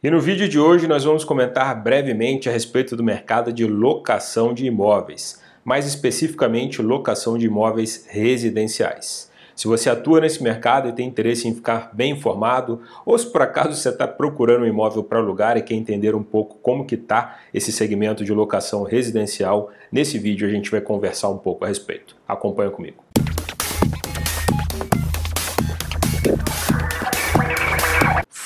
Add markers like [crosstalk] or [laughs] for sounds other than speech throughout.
E no vídeo de hoje nós vamos comentar brevemente a respeito do mercado de locação de imóveis, mais especificamente locação de imóveis residenciais. Se você atua nesse mercado e tem interesse em ficar bem informado, ou se por acaso você está procurando um imóvel para alugar e quer entender um pouco como que está esse segmento de locação residencial, nesse vídeo a gente vai conversar um pouco a respeito. Acompanha comigo.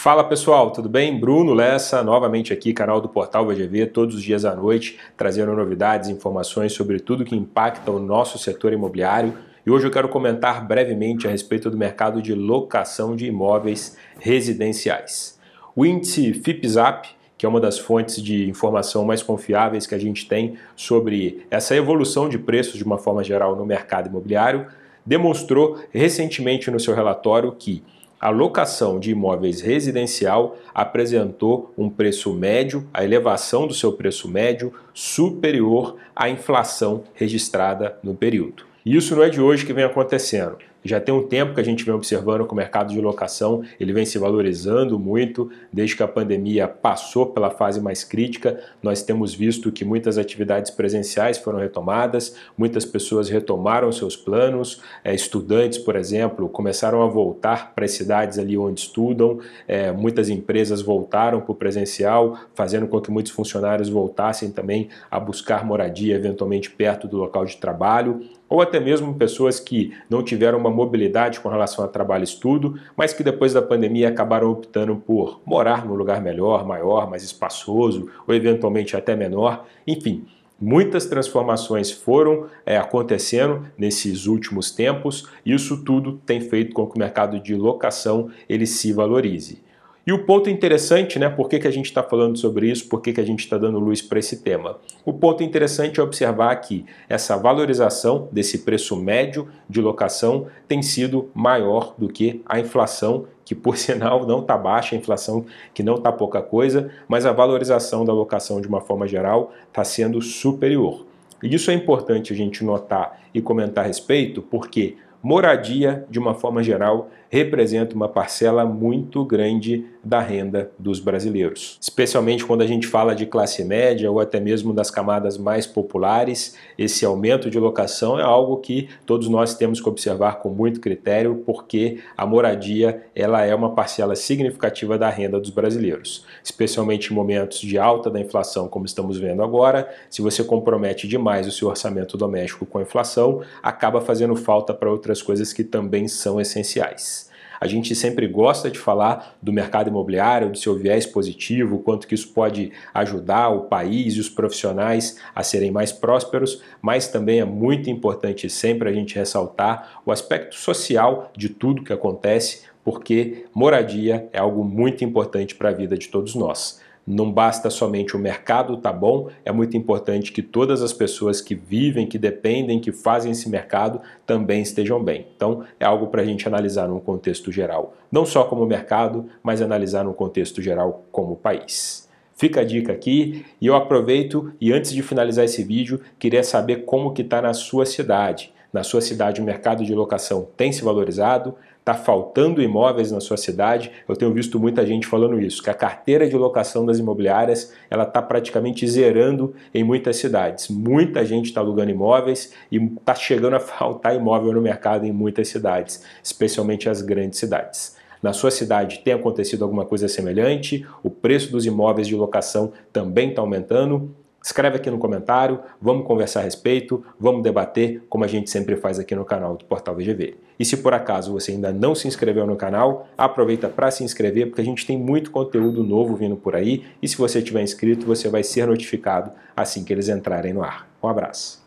Fala pessoal, tudo bem? Bruno Lessa, novamente aqui, canal do Portal VGV, todos os dias à noite, trazendo novidades, informações sobre tudo que impacta o nosso setor imobiliário. E hoje eu quero comentar brevemente a respeito do mercado de locação de imóveis residenciais. O índice FIPZAP, que é uma das fontes de informação mais confiáveis que a gente tem sobre essa evolução de preços de uma forma geral no mercado imobiliário, demonstrou recentemente no seu relatório que a locação de imóveis residencial apresentou um preço médio, a elevação do seu preço médio superior à inflação registrada no período. E isso não é de hoje que vem acontecendo. Já tem um tempo que a gente vem observando que o mercado de locação ele vem se valorizando muito. Desde que a pandemia passou pela fase mais crítica, nós temos visto que muitas atividades presenciais foram retomadas, muitas pessoas retomaram seus planos, é, estudantes, por exemplo, começaram a voltar para as cidades ali onde estudam, é, muitas empresas voltaram para o presencial, fazendo com que muitos funcionários voltassem também a buscar moradia eventualmente perto do local de trabalho, ou até mesmo pessoas que não tiveram uma mobilidade com relação a trabalho e estudo, mas que depois da pandemia acabaram optando por morar num lugar melhor, maior, mais espaçoso ou eventualmente até menor. Enfim, muitas transformações foram é, acontecendo nesses últimos tempos e isso tudo tem feito com que o mercado de locação ele se valorize. E o ponto interessante, né? Por que, que a gente está falando sobre isso? Por que, que a gente está dando luz para esse tema? O ponto interessante é observar que essa valorização desse preço médio de locação tem sido maior do que a inflação, que por [laughs] sinal não está baixa, a inflação que não está pouca coisa, mas a valorização da locação de uma forma geral está sendo superior. E isso é importante a gente notar e comentar a respeito, porque moradia, de uma forma geral, representa uma parcela muito grande da renda dos brasileiros. Especialmente quando a gente fala de classe média ou até mesmo das camadas mais populares, esse aumento de locação é algo que todos nós temos que observar com muito critério, porque a moradia ela é uma parcela significativa da renda dos brasileiros, especialmente em momentos de alta da inflação, como estamos vendo agora. Se você compromete demais o seu orçamento doméstico com a inflação, acaba fazendo falta para outras coisas que também são essenciais. A gente sempre gosta de falar do mercado imobiliário, do seu viés positivo, quanto que isso pode ajudar o país e os profissionais a serem mais prósperos, mas também é muito importante sempre a gente ressaltar o aspecto social de tudo que acontece, porque moradia é algo muito importante para a vida de todos nós. Não basta somente o mercado tá bom, é muito importante que todas as pessoas que vivem, que dependem, que fazem esse mercado também estejam bem. Então é algo para a gente analisar num contexto geral, não só como mercado, mas analisar num contexto geral como país. Fica a dica aqui e eu aproveito e antes de finalizar esse vídeo, queria saber como que está na sua cidade na sua cidade o mercado de locação tem se valorizado, está faltando imóveis na sua cidade. Eu tenho visto muita gente falando isso, que a carteira de locação das imobiliárias ela está praticamente zerando em muitas cidades. Muita gente está alugando imóveis e está chegando a faltar imóvel no mercado em muitas cidades, especialmente as grandes cidades. Na sua cidade tem acontecido alguma coisa semelhante? O preço dos imóveis de locação também está aumentando? Escreve aqui no comentário, vamos conversar a respeito, vamos debater, como a gente sempre faz aqui no canal do Portal VGV. E se por acaso você ainda não se inscreveu no canal, aproveita para se inscrever, porque a gente tem muito conteúdo novo vindo por aí, e se você estiver inscrito, você vai ser notificado assim que eles entrarem no ar. Um abraço!